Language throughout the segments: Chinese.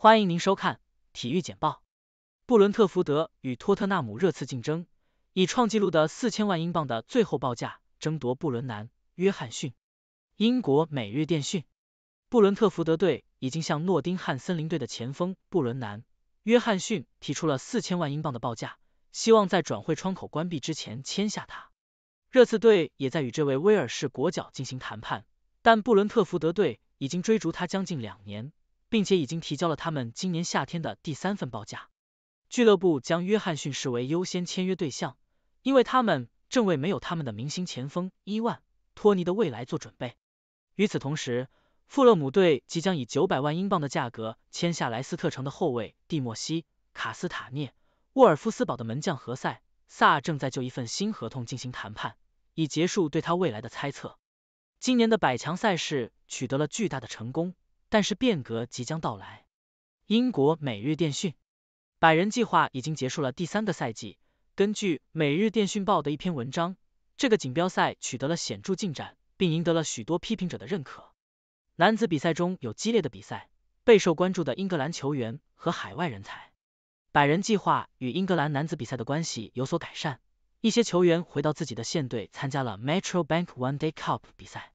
欢迎您收看体育简报。布伦特福德与托特纳姆热刺竞争，以创纪录的四千万英镑的最后报价争夺布伦南·约翰逊。英国每日电讯：布伦特福德队已经向诺丁汉森林队的前锋布伦南·约翰逊提出了四千万英镑的报价，希望在转会窗口关闭之前签下他。热刺队也在与这位威尔士国脚进行谈判，但布伦特福德队已经追逐他将近两年。并且已经提交了他们今年夏天的第三份报价。俱乐部将约翰逊视为优先签约对象，因为他们正为没有他们的明星前锋伊万·托尼的未来做准备。与此同时，富勒姆队即将以九百万英镑的价格签下莱斯特城的后卫蒂莫西·卡斯塔涅。沃尔夫斯堡的门将何塞·萨正在就一份新合同进行谈判，以结束对他未来的猜测。今年的百强赛事取得了巨大的成功。但是变革即将到来。英国每日电讯，百人计划已经结束了第三个赛季。根据每日电讯报的一篇文章，这个锦标赛取得了显著进展，并赢得了许多批评者的认可。男子比赛中有激烈的比赛，备受关注的英格兰球员和海外人才。百人计划与英格兰男子比赛的关系有所改善，一些球员回到自己的县队参加了 Metro Bank One Day Cup 比赛。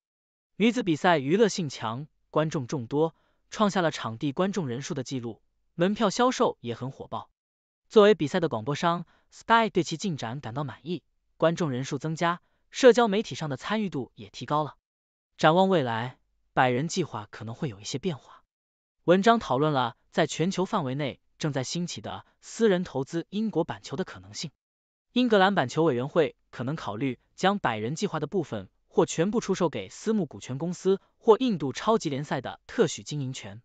女子比赛娱乐性强。观众众多，创下了场地观众人数的记录，门票销售也很火爆。作为比赛的广播商，Sky 对其进展感到满意，观众人数增加，社交媒体上的参与度也提高了。展望未来，百人计划可能会有一些变化。文章讨论了在全球范围内正在兴起的私人投资英国板球的可能性，英格兰板球委员会可能考虑将百人计划的部分。或全部出售给私募股权公司，或印度超级联赛的特许经营权。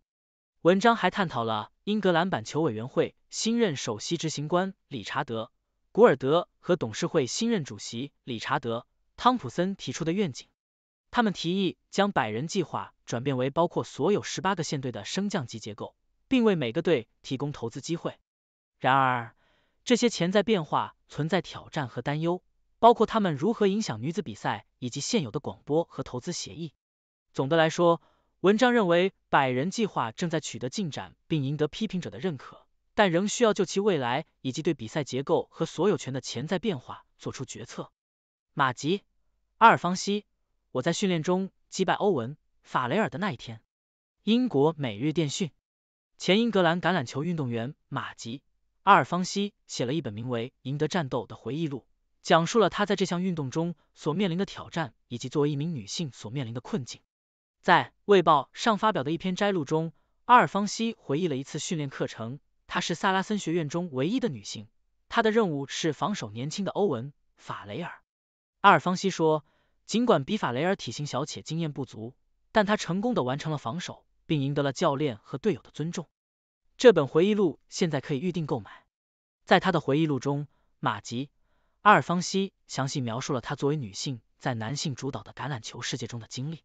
文章还探讨了英格兰板球委员会新任首席执行官理查德·古尔德和董事会新任主席理查德·汤普森提出的愿景。他们提议将百人计划转变为包括所有十八个县队的升降级结构，并为每个队提供投资机会。然而，这些潜在变化存在挑战和担忧。包括他们如何影响女子比赛以及现有的广播和投资协议。总的来说，文章认为百人计划正在取得进展，并赢得批评者的认可，但仍需要就其未来以及对比赛结构和所有权的潜在变化做出决策。马吉·阿尔方西，我在训练中击败欧文·法雷尔的那一天。英国每日电讯。前英格兰橄榄球运动员马吉·阿尔方西写了一本名为《赢得战斗》的回忆录。讲述了她在这项运动中所面临的挑战，以及作为一名女性所面临的困境。在《卫报》上发表的一篇摘录中，阿尔方西回忆了一次训练课程。她是萨拉森学院中唯一的女性，她的任务是防守年轻的欧文·法雷尔。阿尔方西说，尽管比法雷尔体型小且经验不足，但她成功的完成了防守，并赢得了教练和队友的尊重。这本回忆录现在可以预定购买。在他的回忆录中，马吉。阿尔方西详细描述了他作为女性在男性主导的橄榄球世界中的经历。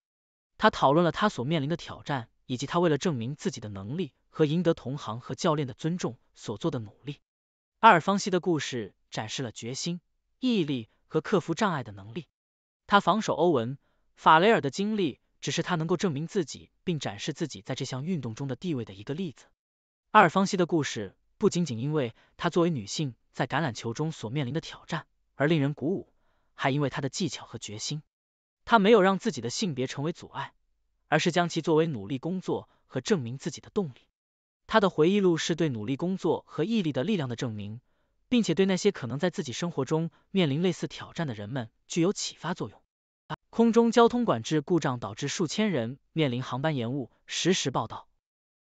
他讨论了他所面临的挑战，以及他为了证明自己的能力和赢得同行和教练的尊重所做的努力。阿尔方西的故事展示了决心、毅力和克服障碍的能力。他防守欧文、法雷尔的经历，只是他能够证明自己并展示自己在这项运动中的地位的一个例子。阿尔方西的故事。不仅仅因为她作为女性在橄榄球中所面临的挑战而令人鼓舞，还因为她的技巧和决心。她没有让自己的性别成为阻碍，而是将其作为努力工作和证明自己的动力。她的回忆录是对努力工作和毅力的力量的证明，并且对那些可能在自己生活中面临类似挑战的人们具有启发作用。空中交通管制故障导致数千人面临航班延误，实时报道。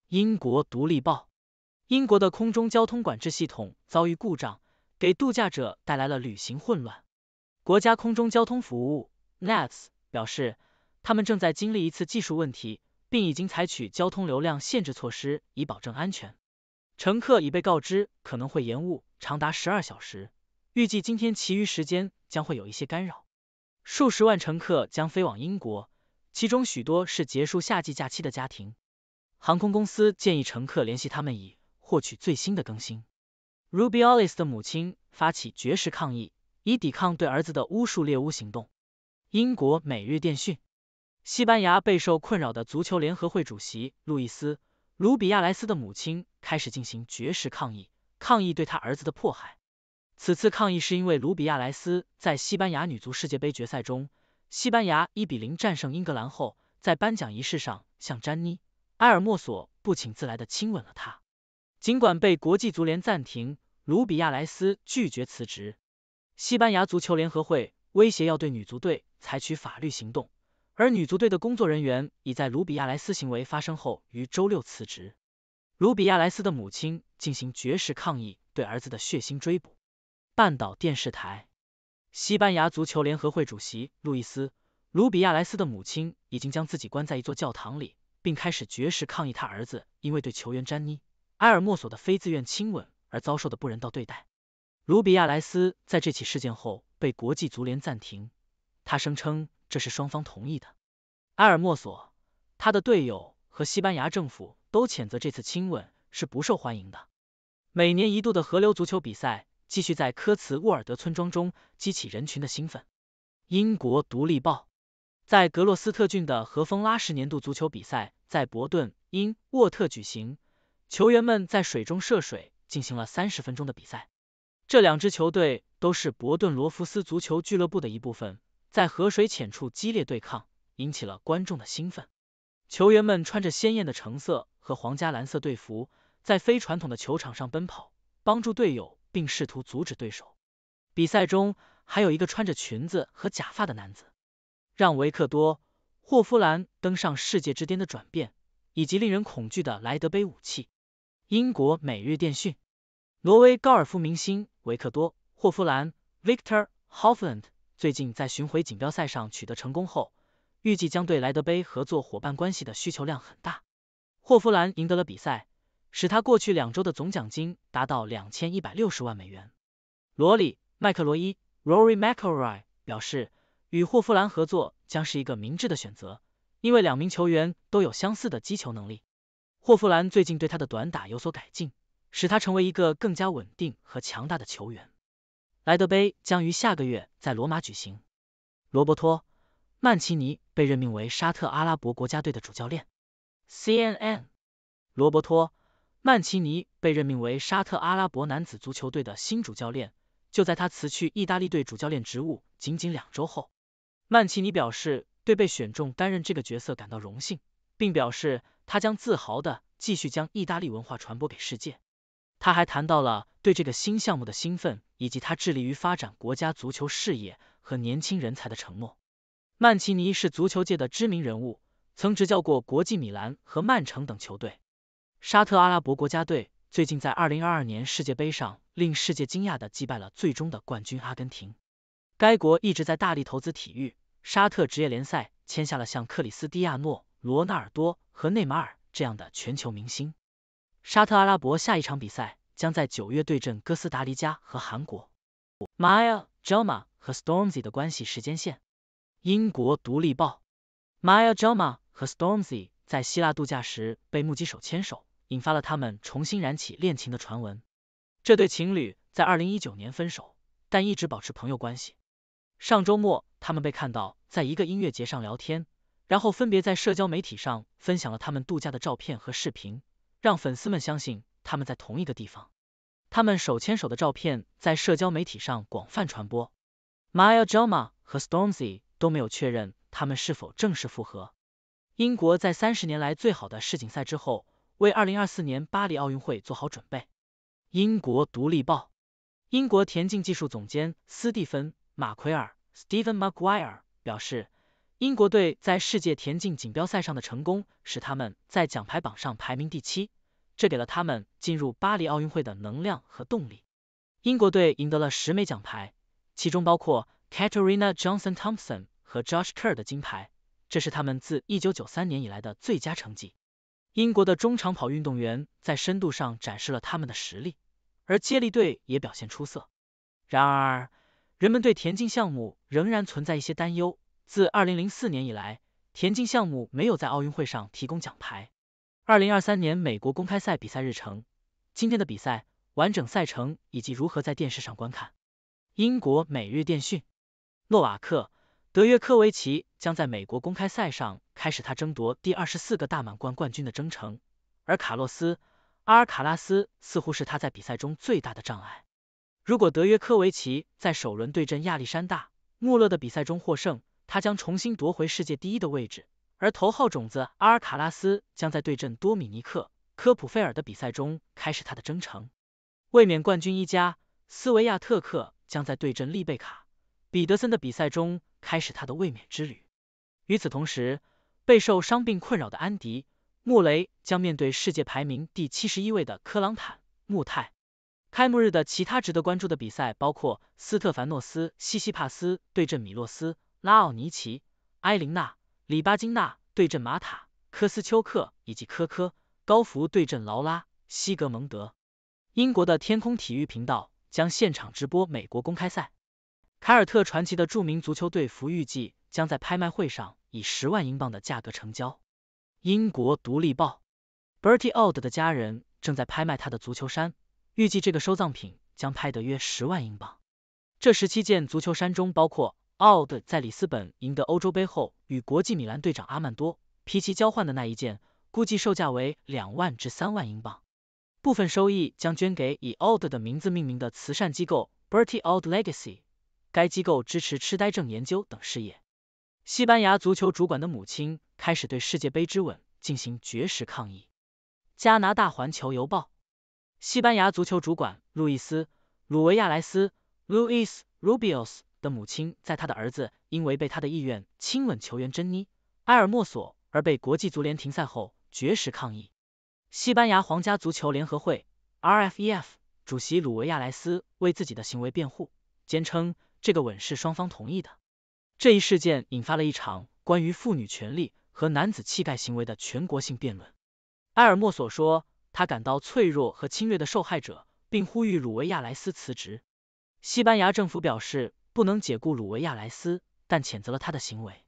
英国独立报。英国的空中交通管制系统遭遇故障，给度假者带来了旅行混乱。国家空中交通服务 （NATS） 表示，他们正在经历一次技术问题，并已经采取交通流量限制措施以保证安全。乘客已被告知可能会延误长达十二小时，预计今天其余时间将会有一些干扰。数十万乘客将飞往英国，其中许多是结束夏季假期的家庭。航空公司建议乘客联系他们以。获取最新的更新。r u b 鲁比 l 雷 s 的母亲发起绝食抗议，以抵抗对儿子的巫术猎巫行动。英国《每日电讯》：西班牙备受困扰的足球联合会主席路易斯·卢比亚莱斯的母亲开始进行绝食抗议，抗议对他儿子的迫害。此次抗议是因为卢比亚莱斯在西班牙女足世界杯决赛中，西班牙一比零战胜英格兰后，在颁奖仪式上向詹妮·埃尔莫索不请自来的亲吻了他。尽管被国际足联暂停，卢比亚莱斯拒绝辞职。西班牙足球联合会威胁要对女足队采取法律行动，而女足队的工作人员已在卢比亚莱斯行为发生后于周六辞职。卢比亚莱斯的母亲进行绝食抗议，对儿子的血腥追捕。半岛电视台，西班牙足球联合会主席路易斯·卢比亚莱斯的母亲已经将自己关在一座教堂里，并开始绝食抗议他儿子因为对球员詹妮。埃尔莫索的非自愿亲吻而遭受的不人道对待，卢比亚莱斯在这起事件后被国际足联暂停。他声称这是双方同意的。埃尔莫索、他的队友和西班牙政府都谴责这次亲吻是不受欢迎的。每年一度的河流足球比赛继续在科茨沃尔德村庄中激起人群的兴奋。英国独立报在格洛斯特郡的和风拉什年度足球比赛在伯顿因沃特举行。球员们在水中涉水进行了三十分钟的比赛。这两支球队都是伯顿罗夫斯足球俱乐部的一部分，在河水浅处激烈对抗，引起了观众的兴奋。球员们穿着鲜艳的橙色和皇家蓝色队服，在非传统的球场上奔跑，帮助队友并试图阻止对手。比赛中还有一个穿着裙子和假发的男子，让维克多·霍夫兰登上世界之巅的转变，以及令人恐惧的莱德杯武器。英国每日电讯：挪威高尔夫明星维克多·霍夫兰 （Victor Hovland） 最近在巡回锦标赛上取得成功后，预计将对莱德杯合作伙伴关系的需求量很大。霍夫兰赢得了比赛，使他过去两周的总奖金达到两千一百六十万美元。罗里·麦克罗伊 （Rory McIlroy） 表示，与霍夫兰合作将是一个明智的选择，因为两名球员都有相似的击球能力。霍夫兰最近对他的短打有所改进，使他成为一个更加稳定和强大的球员。莱德杯将于下个月在罗马举行。罗伯托·曼奇尼被任命为沙特阿拉伯国家队的主教练。CNN。罗伯托·曼奇尼被任命为沙特阿拉伯男子足球队的新主教练，就在他辞去意大利队主教练职务仅仅两周后，曼奇尼表示对被选中担任这个角色感到荣幸，并表示。他将自豪地继续将意大利文化传播给世界。他还谈到了对这个新项目的兴奋，以及他致力于发展国家足球事业和年轻人才的承诺。曼奇尼是足球界的知名人物，曾执教过国际米兰和曼城等球队。沙特阿拉伯国家队最近在二零二二年世界杯上令世界惊讶地击败了最终的冠军阿根廷。该国一直在大力投资体育，沙特职业联赛签下了像克里斯蒂亚诺。罗纳尔多和内马尔这样的全球明星。沙特阿拉伯下一场比赛将在九月对阵哥斯达黎加和韩国。m a y a Juma 和 Stormzy 的关系时间线：英国独立报 m a y a Juma 和 Stormzy 在希腊度假时被目击手牵手，引发了他们重新燃起恋情的传闻。这对情侣在二零一九年分手，但一直保持朋友关系。上周末，他们被看到在一个音乐节上聊天。然后分别在社交媒体上分享了他们度假的照片和视频，让粉丝们相信他们在同一个地方。他们手牵手的照片在社交媒体上广泛传播。m a y a j a m a 和 Stormzy 都没有确认他们是否正式复合。英国在三十年来最好的世锦赛之后，为二零二四年巴黎奥运会做好准备。英国独立报，英国田径技术总监斯蒂芬·马奎尔 （Stephen m c g u i r e 表示。英国队在世界田径锦标赛上的成功，使他们在奖牌榜上排名第七，这给了他们进入巴黎奥运会的能量和动力。英国队赢得了十枚奖牌，其中包括 Katarina Johnson Thompson 和 Josh Kerr 的金牌，这是他们自一九九三年以来的最佳成绩。英国的中长跑运动员在深度上展示了他们的实力，而接力队也表现出色。然而，人们对田径项目仍然存在一些担忧。自二零零四年以来，田径项目没有在奥运会上提供奖牌。二零二三年美国公开赛比赛日程，今天的比赛完整赛程以及如何在电视上观看。英国每日电讯，诺瓦克、德约科维奇将在美国公开赛上开始他争夺第二十四个大满贯冠军的征程，而卡洛斯·阿尔卡拉斯似乎是他在比赛中最大的障碍。如果德约科维奇在首轮对阵亚历山大·穆勒的比赛中获胜，他将重新夺回世界第一的位置，而头号种子阿尔卡拉斯将在对阵多米尼克·科普菲尔的比赛中开始他的征程。卫冕冠军伊加·斯维亚特克将在对阵利贝卡·彼得森的比赛中开始他的卫冕之旅。与此同时，备受伤病困扰的安迪·穆雷将面对世界排名第七十一位的科朗坦·穆泰。开幕日的其他值得关注的比赛包括斯特凡诺斯·西西帕斯对阵米洛斯。拉奥尼奇、埃琳娜、里巴金娜对阵马塔、科斯丘克以及科科高芙对阵劳拉、西格蒙德。英国的天空体育频道将现场直播美国公开赛。凯尔特传奇的著名足球队服预计将在拍卖会上以十万英镑的价格成交。英国独立报，Bertie Ald 的家人正在拍卖他的足球衫，预计这个收藏品将拍得约十万英镑。这十七件足球衫中包括。奥德在里斯本赢得欧洲杯后，与国际米兰队长阿曼多皮奇交换的那一件，估计售价为两万至三万英镑，部分收益将捐给以奥德的名字命名的慈善机构 Bertie Ald Legacy，该机构支持痴呆症研究等事业。西班牙足球主管的母亲开始对世界杯之吻进行绝食抗议。加拿大环球邮报，西班牙足球主管路易斯·鲁维亚莱斯 （Luis Rubios）。的母亲在他的儿子因为被他的意愿亲吻球员珍妮埃尔莫索而被国际足联停赛后绝食抗议。西班牙皇家足球联合会 RFEF 主席鲁维亚莱斯为自己的行为辩护，坚称这个吻是双方同意的。这一事件引发了一场关于妇女权利和男子气概行为的全国性辩论。埃尔莫索说，他感到脆弱和侵略的受害者，并呼吁鲁维亚莱斯辞职。西班牙政府表示。不能解雇鲁维亚莱斯，但谴责了他的行为。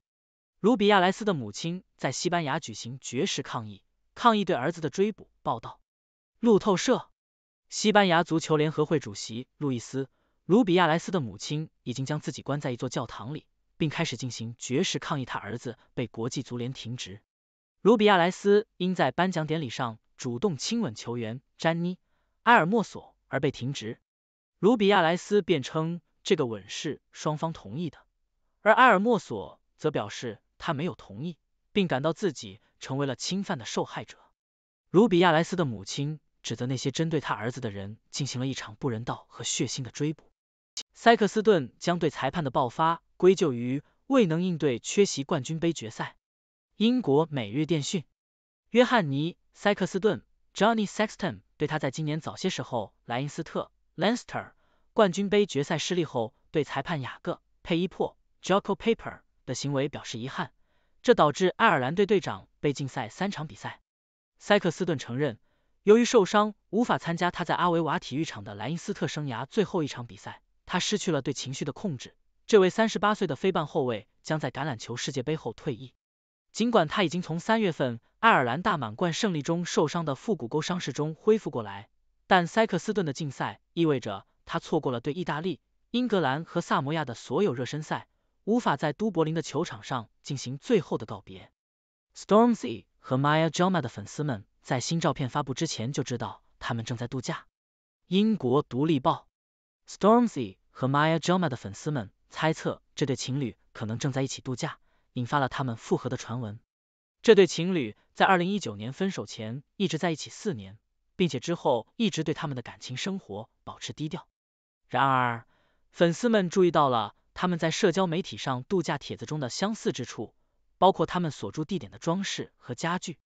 鲁比亚莱斯的母亲在西班牙举行绝食抗议，抗议对儿子的追捕。报道：路透社。西班牙足球联合会主席路易斯·鲁比亚莱斯的母亲已经将自己关在一座教堂里，并开始进行绝食抗议，他儿子被国际足联停职。鲁比亚莱斯因在颁奖典礼上主动亲吻球员詹妮·埃尔莫索而被停职。鲁比亚莱斯辩称。这个吻是双方同意的，而埃尔莫索则表示他没有同意，并感到自己成为了侵犯的受害者。卢比亚莱斯的母亲指责那些针对他儿子的人进行了一场不人道和血腥的追捕。塞克斯顿将对裁判的爆发归咎于未能应对缺席冠军杯决赛。英国每日电讯，约翰尼塞克斯顿 Johnny Sexton 对他在今年早些时候莱因斯特 Leinster。冠军杯决赛失利后，对裁判雅各·佩伊破 （Jocko Paper） 的行为表示遗憾，这导致爱尔兰队队长被禁赛三场比赛。塞克斯顿承认，由于受伤无法参加他在阿维瓦体育场的莱因斯特生涯最后一场比赛，他失去了对情绪的控制。这位三十八岁的非半后卫将在橄榄球世界杯后退役。尽管他已经从三月份爱尔兰大满贯胜利中受伤的腹股沟伤势中恢复过来，但塞克斯顿的禁赛意味着。他错过了对意大利、英格兰和萨摩亚的所有热身赛，无法在都柏林的球场上进行最后的告别。Stormzy 和 Maya Jama 的粉丝们在新照片发布之前就知道他们正在度假。英国独立报，Stormzy 和 Maya Jama 的粉丝们猜测这对情侣可能正在一起度假，引发了他们复合的传闻。这对情侣在二零一九年分手前一直在一起四年，并且之后一直对他们的感情生活保持低调。然而，粉丝们注意到了他们在社交媒体上度假帖子中的相似之处，包括他们所住地点的装饰和家具。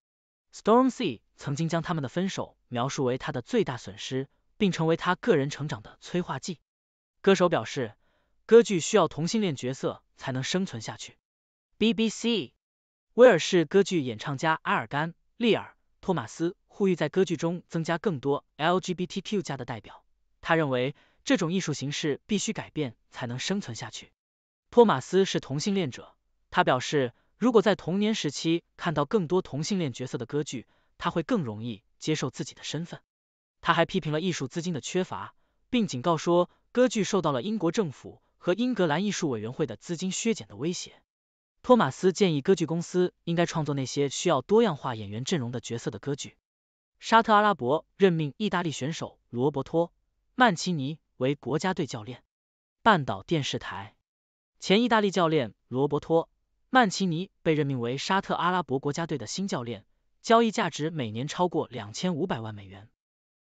Stormy 曾经将他们的分手描述为他的最大损失，并成为他个人成长的催化剂。歌手表示，歌剧需要同性恋角色才能生存下去。BBC，威尔士歌剧演唱家阿尔甘利尔·托马斯呼吁在歌剧中增加更多 LGBTQ 加的代表，他认为。这种艺术形式必须改变才能生存下去。托马斯是同性恋者，他表示，如果在童年时期看到更多同性恋角色的歌剧，他会更容易接受自己的身份。他还批评了艺术资金的缺乏，并警告说，歌剧受到了英国政府和英格兰艺术委员会的资金削减的威胁。托马斯建议歌剧公司应该创作那些需要多样化演员阵容的角色的歌剧。沙特阿拉伯任命意大利选手罗伯托·曼奇尼。为国家队教练，半岛电视台前意大利教练罗伯托·曼奇尼被任命为沙特阿拉伯国家队的新教练，交易价值每年超过两千五百万美元。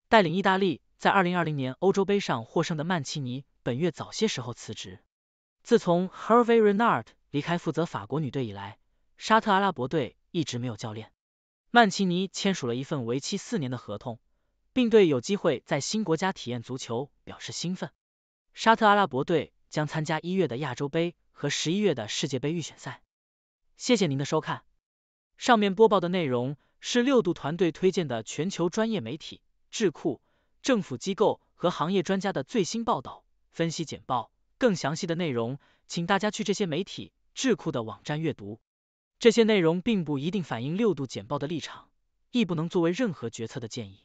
带领意大利在二零二零年欧洲杯上获胜的曼奇尼本月早些时候辞职。自从 Hervey Renard 离开负责法国女队以来，沙特阿拉伯队一直没有教练。曼奇尼签署了一份为期四年的合同。并对有机会在新国家体验足球表示兴奋。沙特阿拉伯队将参加一月的亚洲杯和十一月的世界杯预选赛。谢谢您的收看。上面播报的内容是六度团队推荐的全球专业媒体、智库、政府机构和行业专家的最新报道、分析简报。更详细的内容，请大家去这些媒体、智库的网站阅读。这些内容并不一定反映六度简报的立场，亦不能作为任何决策的建议。